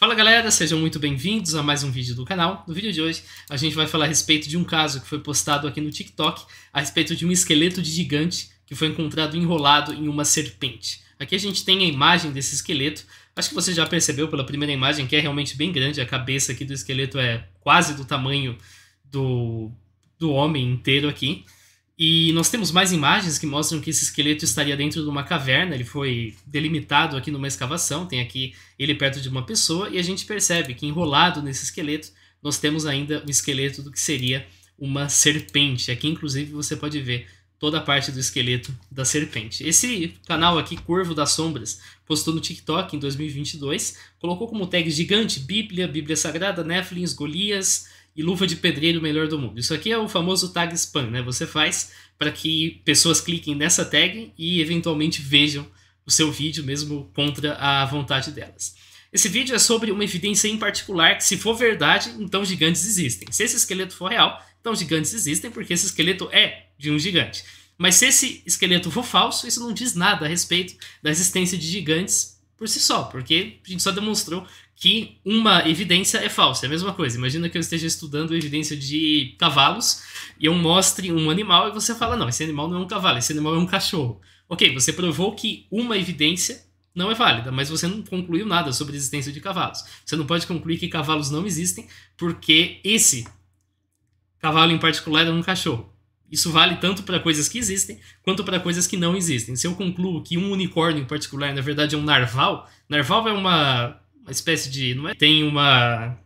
Fala galera, sejam muito bem-vindos a mais um vídeo do canal. No vídeo de hoje a gente vai falar a respeito de um caso que foi postado aqui no TikTok a respeito de um esqueleto de gigante que foi encontrado enrolado em uma serpente. Aqui a gente tem a imagem desse esqueleto. Acho que você já percebeu pela primeira imagem que é realmente bem grande. A cabeça aqui do esqueleto é quase do tamanho do, do homem inteiro aqui. E nós temos mais imagens que mostram que esse esqueleto estaria dentro de uma caverna, ele foi delimitado aqui numa escavação, tem aqui ele perto de uma pessoa, e a gente percebe que enrolado nesse esqueleto nós temos ainda o esqueleto do que seria uma serpente. Aqui, inclusive, você pode ver toda a parte do esqueleto da serpente. Esse canal aqui, Corvo das Sombras, postou no TikTok em 2022, colocou como tag gigante Bíblia, Bíblia Sagrada, Néflins, Golias e luva de pedreiro melhor do mundo. Isso aqui é o famoso tag spam, né? Você faz para que pessoas cliquem nessa tag e eventualmente vejam o seu vídeo mesmo contra a vontade delas. Esse vídeo é sobre uma evidência em particular que se for verdade, então gigantes existem. Se esse esqueleto for real, então gigantes existem porque esse esqueleto é de um gigante. Mas se esse esqueleto for falso, isso não diz nada a respeito da existência de gigantes por si só, porque a gente só demonstrou que uma evidência é falsa. É a mesma coisa. Imagina que eu esteja estudando evidência de cavalos e eu mostre um animal e você fala: não, esse animal não é um cavalo, esse animal é um cachorro. Ok, você provou que uma evidência não é válida, mas você não concluiu nada sobre a existência de cavalos. Você não pode concluir que cavalos não existem porque esse cavalo em particular é um cachorro. Isso vale tanto para coisas que existem quanto para coisas que não existem. Se eu concluo que um unicórnio em particular, na verdade, é um narval, narval é uma, uma espécie de. Não é, tem uma,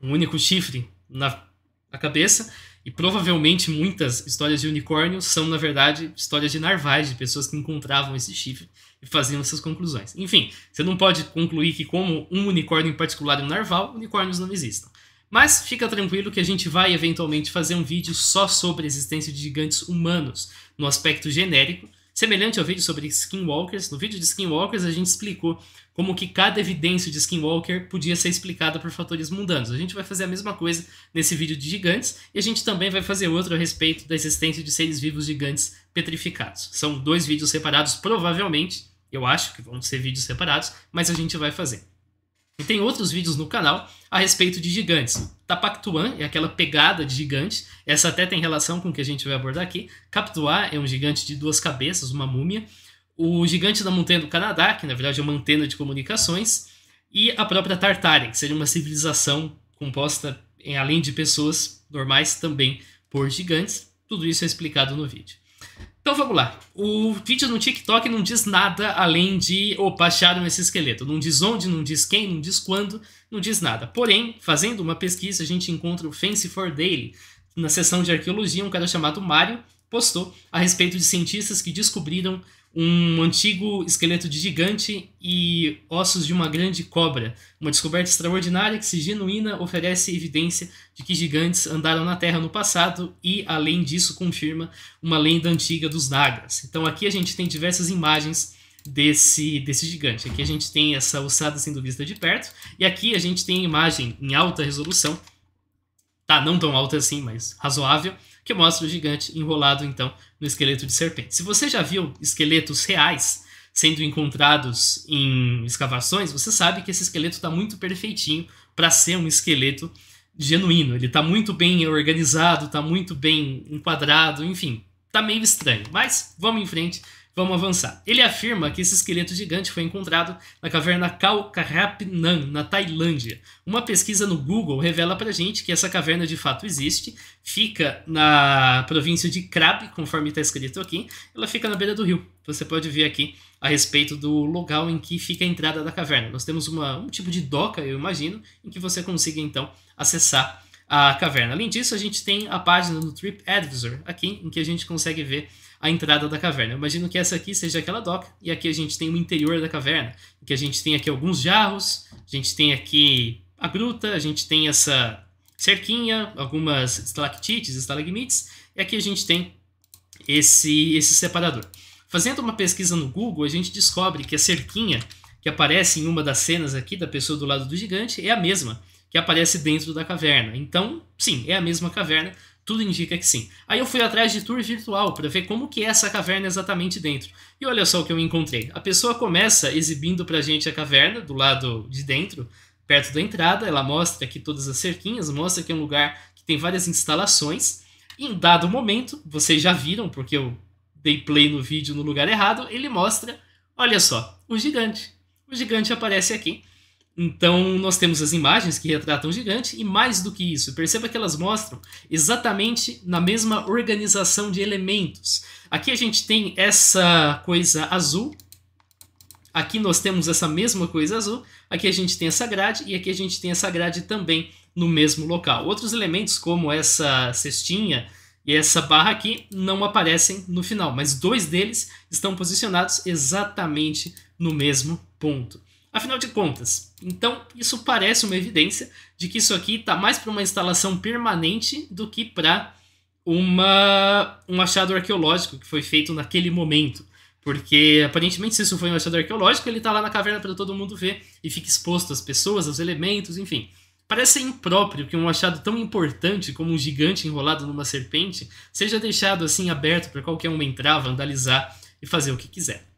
um único chifre na, na cabeça, e provavelmente muitas histórias de unicórnio são, na verdade, histórias de narvais, de pessoas que encontravam esse chifre e faziam essas conclusões. Enfim, você não pode concluir que, como um unicórnio em particular é um narval, unicórnios não existam. Mas fica tranquilo que a gente vai eventualmente fazer um vídeo só sobre a existência de gigantes humanos, no aspecto genérico, semelhante ao vídeo sobre Skinwalkers. No vídeo de Skinwalkers a gente explicou como que cada evidência de Skinwalker podia ser explicada por fatores mundanos. A gente vai fazer a mesma coisa nesse vídeo de gigantes e a gente também vai fazer outro a respeito da existência de seres vivos gigantes petrificados. São dois vídeos separados, provavelmente, eu acho que vão ser vídeos separados, mas a gente vai fazer. E tem outros vídeos no canal a respeito de gigantes. Tapactuan é aquela pegada de gigante, essa até tem relação com o que a gente vai abordar aqui. Captuá é um gigante de duas cabeças, uma múmia. O gigante da montanha do Canadá, que na verdade é uma antena de comunicações. E a própria Tartária, que seria uma civilização composta, em, além de pessoas normais, também por gigantes. Tudo isso é explicado no vídeo. Então vamos lá. O vídeo no TikTok não diz nada além de opa, acharam esse esqueleto. Não diz onde, não diz quem, não diz quando, não diz nada. Porém, fazendo uma pesquisa, a gente encontra o Fancy for Daily. Na seção de arqueologia, um cara chamado Mário postou a respeito de cientistas que descobriram um antigo esqueleto de gigante e ossos de uma grande cobra. Uma descoberta extraordinária que, se genuína, oferece evidência de que gigantes andaram na Terra no passado e, além disso, confirma uma lenda antiga dos Nagas. Então aqui a gente tem diversas imagens desse, desse gigante. Aqui a gente tem essa ossada sendo vista de perto e aqui a gente tem a imagem em alta resolução. Tá, não tão alta assim, mas razoável que mostra o gigante enrolado então no esqueleto de serpente. Se você já viu esqueletos reais sendo encontrados em escavações, você sabe que esse esqueleto está muito perfeitinho para ser um esqueleto genuíno. Ele está muito bem organizado, está muito bem enquadrado, enfim, está meio estranho. Mas vamos em frente Vamos avançar. Ele afirma que esse esqueleto gigante foi encontrado na caverna Kalkarapnan, na Tailândia. Uma pesquisa no Google revela pra gente que essa caverna de fato existe, fica na província de Krabi, conforme está escrito aqui, ela fica na beira do rio. Você pode ver aqui a respeito do local em que fica a entrada da caverna. Nós temos uma, um tipo de doca, eu imagino, em que você consiga então acessar a caverna. Além disso, a gente tem a página do TripAdvisor aqui, em que a gente consegue ver a entrada da caverna. Eu imagino que essa aqui seja aquela doca, e aqui a gente tem o interior da caverna, que a gente tem aqui alguns jarros, a gente tem aqui a gruta, a gente tem essa cerquinha, algumas estalactites, estalagmites, e aqui a gente tem esse, esse separador. Fazendo uma pesquisa no Google, a gente descobre que a cerquinha que aparece em uma das cenas aqui da pessoa do lado do gigante é a mesma que aparece dentro da caverna. Então, sim, é a mesma caverna, tudo indica que sim. Aí eu fui atrás de tour virtual para ver como que é essa caverna exatamente dentro. E olha só o que eu encontrei. A pessoa começa exibindo pra gente a caverna do lado de dentro, perto da entrada, ela mostra aqui todas as cerquinhas, mostra que é um lugar que tem várias instalações. E em dado momento, vocês já viram porque eu dei play no vídeo no lugar errado, ele mostra, olha só, o gigante. O gigante aparece aqui então, nós temos as imagens que retratam o gigante, e mais do que isso, perceba que elas mostram exatamente na mesma organização de elementos. Aqui a gente tem essa coisa azul, aqui nós temos essa mesma coisa azul, aqui a gente tem essa grade, e aqui a gente tem essa grade também no mesmo local. Outros elementos, como essa cestinha e essa barra aqui, não aparecem no final, mas dois deles estão posicionados exatamente no mesmo ponto. Afinal de contas, então isso parece uma evidência de que isso aqui está mais para uma instalação permanente do que para uma, um achado arqueológico que foi feito naquele momento. Porque aparentemente, se isso foi um achado arqueológico, ele está lá na caverna para todo mundo ver e fica exposto às pessoas, aos elementos, enfim. Parece impróprio que um achado tão importante como um gigante enrolado numa serpente seja deixado assim aberto para qualquer um entrar, vandalizar e fazer o que quiser.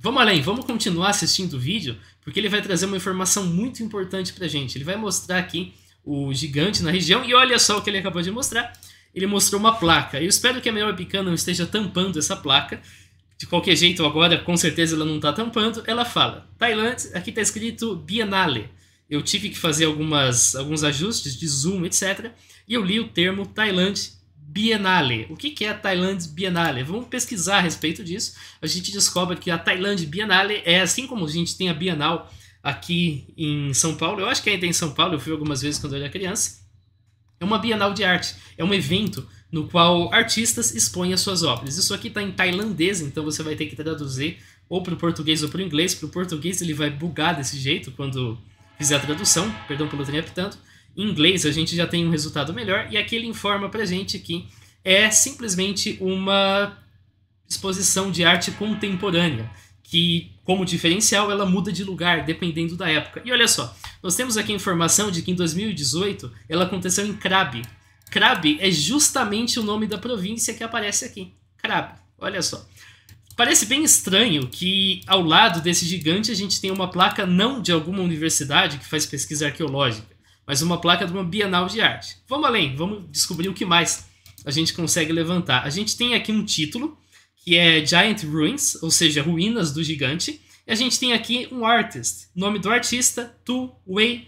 Vamos além, vamos continuar assistindo o vídeo porque ele vai trazer uma informação muito importante para a gente. Ele vai mostrar aqui o gigante na região, e olha só o que ele acabou de mostrar. Ele mostrou uma placa. Eu espero que a minha webcam não esteja tampando essa placa. De qualquer jeito, agora, com certeza ela não está tampando. Ela fala, Tailândia, aqui está escrito Biennale. Eu tive que fazer algumas, alguns ajustes de zoom, etc. E eu li o termo Tailândia Biennale. O que, que é a Thailand Biennale? Vamos pesquisar a respeito disso. A gente descobre que a Thailand Biennale é assim como a gente tem a Bienal aqui em São Paulo. Eu acho que ainda é em São Paulo, eu fui algumas vezes quando eu era criança. É uma Bienal de Arte, é um evento no qual artistas expõem as suas obras. Isso aqui está em tailandês, então você vai ter que traduzir ou para o português ou para o inglês. Para o português ele vai bugar desse jeito quando fizer a tradução, perdão pelo tempo é tanto. Em inglês a gente já tem um resultado melhor, e aqui ele informa pra gente que é simplesmente uma exposição de arte contemporânea, que, como diferencial, ela muda de lugar dependendo da época. E olha só, nós temos aqui a informação de que em 2018 ela aconteceu em Krabi. Krabi é justamente o nome da província que aparece aqui. Krabi, olha só. Parece bem estranho que ao lado desse gigante a gente tem uma placa não de alguma universidade que faz pesquisa arqueológica mas uma placa de uma Bienal de Arte. Vamos além, vamos descobrir o que mais a gente consegue levantar. A gente tem aqui um título que é Giant Ruins, ou seja, Ruínas do Gigante. E a gente tem aqui um artist, nome do artista, Tu Wei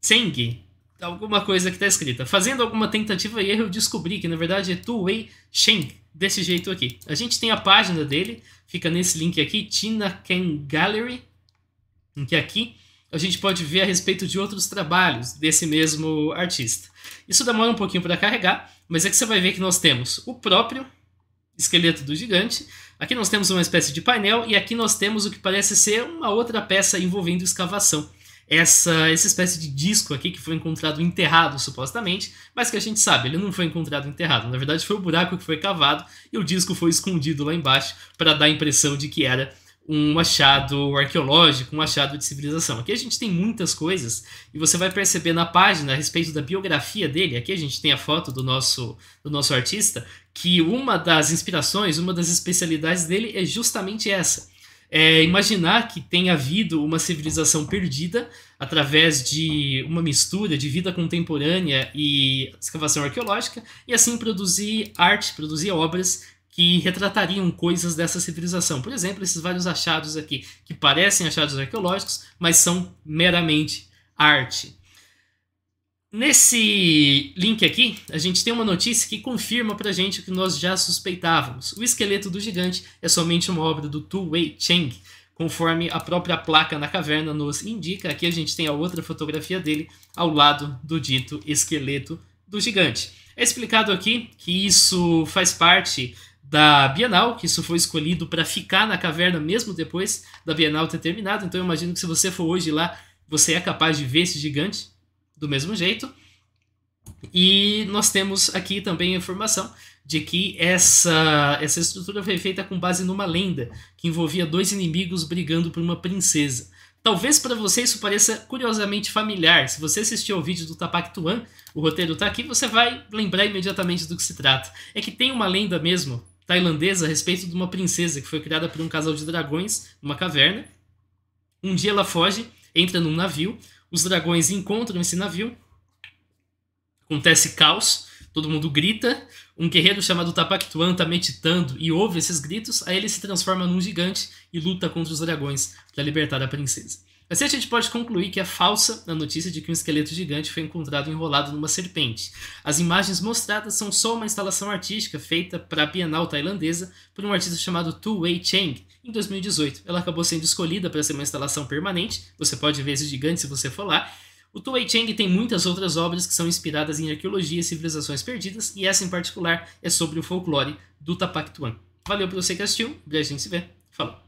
Tseng. Alguma coisa que está escrita. Fazendo alguma tentativa e erro, eu descobri que na verdade é Tu Wei Sheng, desse jeito aqui. A gente tem a página dele, fica nesse link aqui, Tina Ken Gallery, que aqui a gente pode ver a respeito de outros trabalhos desse mesmo artista. Isso demora um pouquinho para carregar, mas é que você vai ver que nós temos o próprio esqueleto do gigante, aqui nós temos uma espécie de painel e aqui nós temos o que parece ser uma outra peça envolvendo escavação. Essa, essa espécie de disco aqui que foi encontrado enterrado supostamente, mas que a gente sabe, ele não foi encontrado enterrado. Na verdade, foi o buraco que foi cavado e o disco foi escondido lá embaixo para dar a impressão de que era um achado arqueológico, um achado de civilização. Aqui a gente tem muitas coisas e você vai perceber na página a respeito da biografia dele. Aqui a gente tem a foto do nosso, do nosso artista, que uma das inspirações, uma das especialidades dele é justamente essa. É imaginar que tenha havido uma civilização perdida através de uma mistura de vida contemporânea e escavação arqueológica, e assim produzir arte, produzir obras que retratariam coisas dessa civilização. Por exemplo, esses vários achados aqui, que parecem achados arqueológicos, mas são meramente arte. Nesse link aqui, a gente tem uma notícia que confirma pra gente o que nós já suspeitávamos. O esqueleto do gigante é somente uma obra do Tu Wei Cheng, conforme a própria placa na caverna nos indica. Aqui a gente tem a outra fotografia dele ao lado do dito esqueleto do gigante. É explicado aqui que isso faz parte da Bienal, que isso foi escolhido para ficar na caverna mesmo depois da Bienal ter terminado. Então eu imagino que se você for hoje lá, você é capaz de ver esse gigante do mesmo jeito. E nós temos aqui também a informação de que essa, essa estrutura foi feita com base numa lenda que envolvia dois inimigos brigando por uma princesa. Talvez para você isso pareça curiosamente familiar. Se você assistiu ao vídeo do Tapactuan, o roteiro está aqui, você vai lembrar imediatamente do que se trata. É que tem uma lenda mesmo tailandesa a respeito de uma princesa que foi criada por um casal de dragões numa caverna. Um dia ela foge, entra num navio, os dragões encontram esse navio, acontece caos, todo mundo grita, um guerreiro chamado Tapactuan está meditando e ouve esses gritos, aí ele se transforma num gigante e luta contra os dragões para libertar a princesa. Assim a gente pode concluir que é falsa a notícia de que um esqueleto gigante foi encontrado enrolado numa serpente. As imagens mostradas são só uma instalação artística feita para a Bienal tailandesa por um artista chamado Tu Wei Cheng em 2018. Ela acabou sendo escolhida para ser uma instalação permanente, você pode ver esse gigante se você for lá, o Tu Wei Cheng tem muitas outras obras que são inspiradas em arqueologia e civilizações perdidas, e essa em particular é sobre o folclore do Tapactuan. Valeu por você que assistiu, e a gente se vê. Falou!